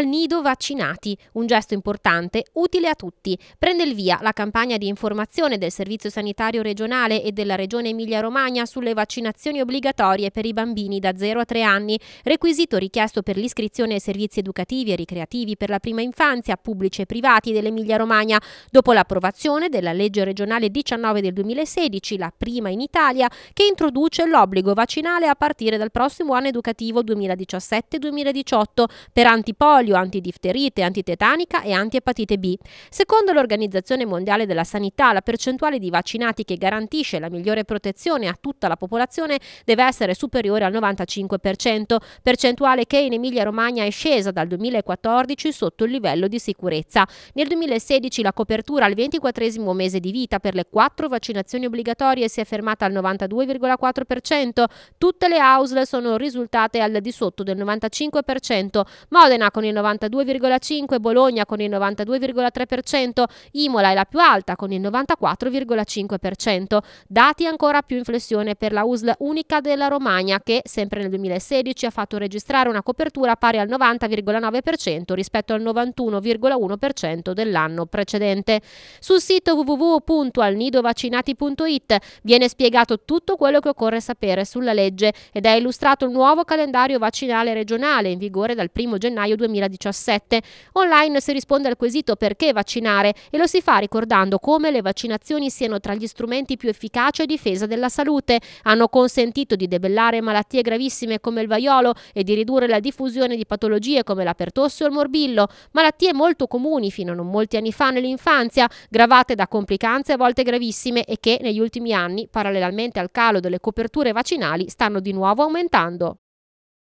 Dal nido vaccinati, un gesto importante, utile a tutti. Prende il via la campagna di informazione del Servizio Sanitario Regionale e della Regione Emilia-Romagna sulle vaccinazioni obbligatorie per i bambini da 0 a 3 anni, requisito richiesto per l'iscrizione ai servizi educativi e ricreativi per la prima infanzia, pubblici e privati dell'Emilia-Romagna, dopo l'approvazione della legge regionale 19 del 2016, la prima in Italia, che introduce l'obbligo vaccinale a partire dal prossimo anno educativo 2017-2018 per antipolio polio, antidifterite, antitetanica e antiepatite B. Secondo l'Organizzazione Mondiale della Sanità, la percentuale di vaccinati che garantisce la migliore protezione a tutta la popolazione deve essere superiore al 95%, percentuale che in Emilia-Romagna è scesa dal 2014 sotto il livello di sicurezza. Nel 2016 la copertura al 24 mese di vita per le quattro vaccinazioni obbligatorie si è fermata al 92,4%, tutte le ausle sono risultate al di sotto del 95%, Modena con il il 92,5%, Bologna con il 92,3%, Imola è la più alta con il 94,5%. Dati ancora più in flessione per la USL unica della Romagna che sempre nel 2016 ha fatto registrare una copertura pari al 90,9% rispetto al 91,1% dell'anno precedente. Sul sito www.alnidovaccinati.it viene spiegato tutto quello che occorre sapere sulla legge ed è illustrato il nuovo calendario vaccinale regionale in vigore dal 1 gennaio 2020 2017. Online si risponde al quesito perché vaccinare e lo si fa ricordando come le vaccinazioni siano tra gli strumenti più efficaci a difesa della salute. Hanno consentito di debellare malattie gravissime come il vaiolo e di ridurre la diffusione di patologie come la pertosse o il morbillo, malattie molto comuni fino a non molti anni fa nell'infanzia, gravate da complicanze a volte gravissime e che negli ultimi anni, parallelamente al calo delle coperture vaccinali, stanno di nuovo aumentando.